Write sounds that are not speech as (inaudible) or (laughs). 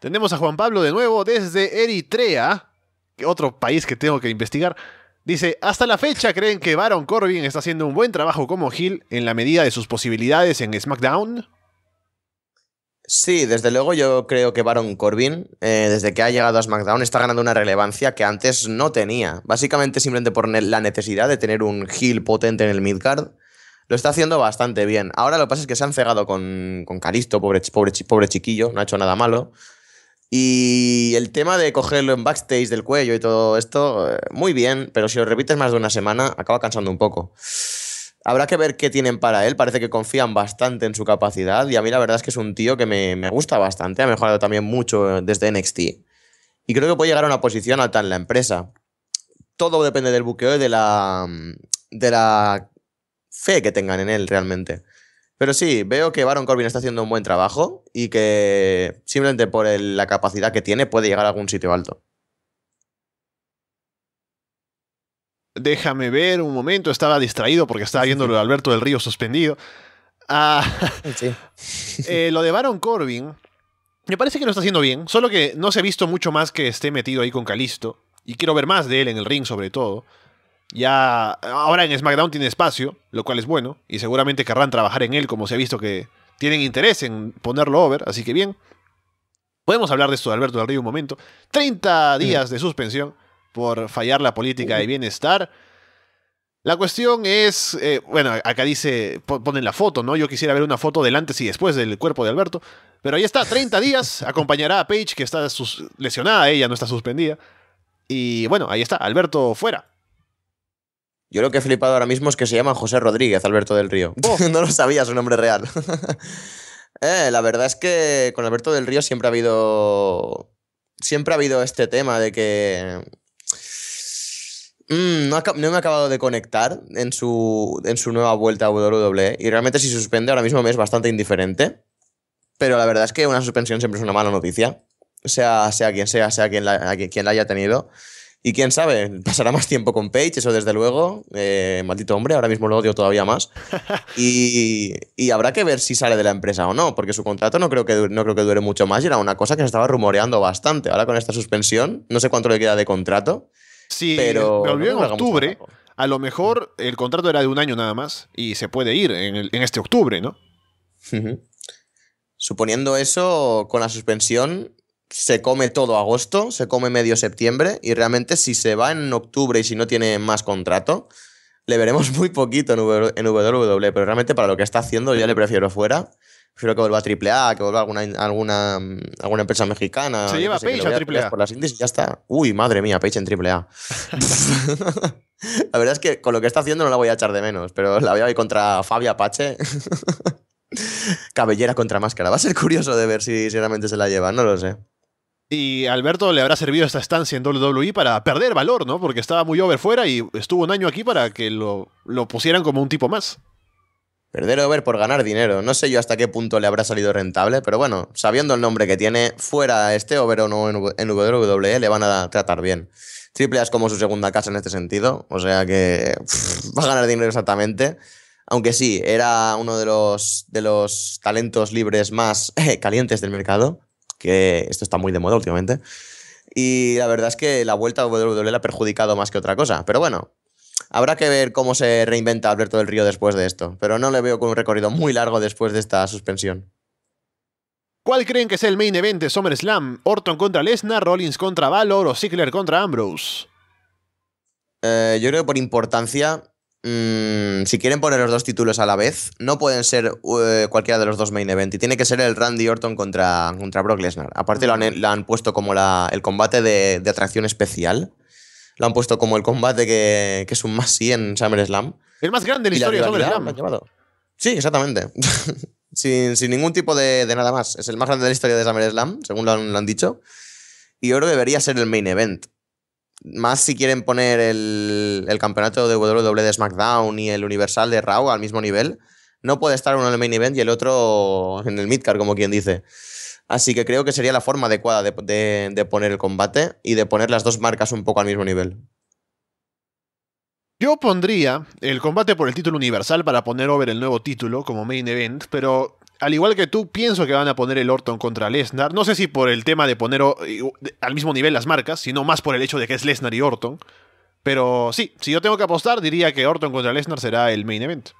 Tenemos a Juan Pablo de nuevo desde Eritrea, otro país que tengo que investigar. Dice, hasta la fecha creen que Baron Corbin está haciendo un buen trabajo como heel en la medida de sus posibilidades en SmackDown. Sí, desde luego yo creo que Baron Corbin, eh, desde que ha llegado a SmackDown, está ganando una relevancia que antes no tenía. Básicamente simplemente por la necesidad de tener un heel potente en el midcard. Lo está haciendo bastante bien. Ahora lo que pasa es que se han cegado con, con Calisto, pobre, pobre, pobre chiquillo, no ha hecho nada malo. Y el tema de cogerlo en backstage del cuello y todo esto, eh, muy bien, pero si lo repites más de una semana, acaba cansando un poco. Habrá que ver qué tienen para él. Parece que confían bastante en su capacidad. Y a mí la verdad es que es un tío que me, gusta bastante. Ha mejorado también mucho eh, desde NXT. Y creo que puede llegar a una posición alta en la empresa. Todo depende del buqueo y de la, mm, de la fe que tengan en él realmente. Pero sí, veo que Baron Corbin está haciendo un buen trabajo y que simplemente por la capacidad que tiene puede llegar a algún sitio alto. Déjame ver un momento, estaba distraído porque estaba viendo lo de Alberto del Río suspendido. Ah, (laughs) (laughs) eh, lo de Baron Corbin, me parece que lo está haciendo bien, solo que no se ha visto mucho más que esté metido ahí con Calisto. Y quiero ver más de él en el ring, sobre todo. Ya ahora en SmackDown tiene espacio, lo cual es bueno, y seguramente querrán trabajar en él, como se ha visto que tienen interés en ponerlo over, así que bien. Podemos hablar de esto de Alberto del Río un momento. 30 días de suspensión por fallar la política de bienestar. La cuestión es, eh, bueno, acá dice, ponen la foto, ¿no? Yo quisiera ver una foto del antes y después del cuerpo de Alberto, pero ahí está, 30 días, (laughs) acompañará a Paige, que está lesionada, ella no está suspendida. Y bueno, ahí está, Alberto fuera. Yo lo que he flipado ahora mismo es que se llama José Rodríguez Alberto del Río. Oh. (laughs) no lo sabía su nombre real. (laughs) Eh, la verdad es que con Alberto del Río siempre ha habido. Siempre ha habido este tema de que. Mm, no, me he acabado de conectar en su, en su nueva vuelta a WWE. Y realmente, si suspende, ahora mismo me es bastante indiferente. Pero la verdad es que una suspensión siempre es una mala noticia. Sea, sea quien sea, sea quien quien la haya tenido. Y quién sabe, pasará más tiempo con Page, eso desde luego. Eh, maldito hombre, ahora mismo lo odio todavía más. (laughs) Y, habrá que ver si sale de la empresa o no, porque su contrato no creo, que, no creo que dure mucho más y era una cosa que se estaba rumoreando bastante. Ahora con esta suspensión, no sé cuánto le queda de contrato. Sí, pero, en octubre. A lo mejor el contrato era de un año nada más y se puede ir en, este octubre, ¿no? Suponiendo eso, con la suspensión, se come todo agosto, se come medio septiembre y realmente si se va en octubre y si no tiene más contrato, le veremos (laughs) muy poquito en, WWE, pero realmente para lo que está haciendo yo le prefiero fuera. Prefiero que vuelva a AAA, que vuelva alguna, alguna, mm, alguna empresa mexicana. Se lleva Page a, AAA. Por las índices ya está. Uy, madre mía, Page en AAA. (laughs) la verdad es que con lo que está haciendo no la voy a echar de menos, pero la voy a ir contra Fabia Apache. (laughs) Cabellera contra máscara. Va a ser curioso de ver si, si realmente se la lleva, no lo sé. Y Alberto le habrá servido esta estancia en WWE para perder valor, ¿no? Porque estaba muy over fuera y estuvo un año aquí para que lo, lo pusieran como un tipo más. Perder over por ganar dinero. No sé yo hasta qué punto le habrá salido rentable, pero bueno, sabiendo el nombre que tiene, fuera este over o no en WWE, le van a tratar bien. Triple A es como su segunda casa en este sentido, o sea que va a ganar dinero exactamente. Aunque sí, era uno de los, de los talentos libres más (laughs) calientes del mercado, que esto está muy de moda últimamente. Y la verdad es que la vuelta a WWE la ha perjudicado más que otra cosa. Pero bueno, habrá que ver cómo se reinventa Alberto del Río después de esto. Pero no le veo con un recorrido muy largo después de esta suspensión. ¿Cuál creen que es el main event de SummerSlam? ¿Orton contra Lesnar, Rollins contra Valor o Ziggler contra Ambrose? Eh, yo creo que por importancia Mm, si quieren poner los dos títulos a la vez, no pueden ser eh, cualquiera de los dos main event. Y tiene que ser el Randy Orton contra, contra Brock Lesnar. Aparte, lo han, puesto como la, el combate de, atracción especial. Lo han puesto como el combate que, es un más sí en SummerSlam. El más grande de la historia de SummerSlam. Sí, exactamente. (laughs) sin, ningún tipo de, nada más. Es el más grande de la historia de SummerSlam, según lo han dicho. Y ahora debería ser el main event. Más si quieren poner el, campeonato de WWE de SmackDown y el Universal de Raw al mismo nivel, no puede estar uno en el main event y el otro en el midcard, como quien dice. Así que creo que sería la forma adecuada de, de, poner el combate y de poner las dos marcas un poco al mismo nivel. Yo pondría el combate por el título universal para poner over el nuevo título como main event, pero al igual que tú, pienso que van a poner el Orton contra Lesnar. No sé si por el tema de poner eh, al mismo nivel las marcas, sino más por el hecho de que es Lesnar y Orton. Pero sí, si yo tengo que apostar, diría que Orton contra Lesnar será el main event.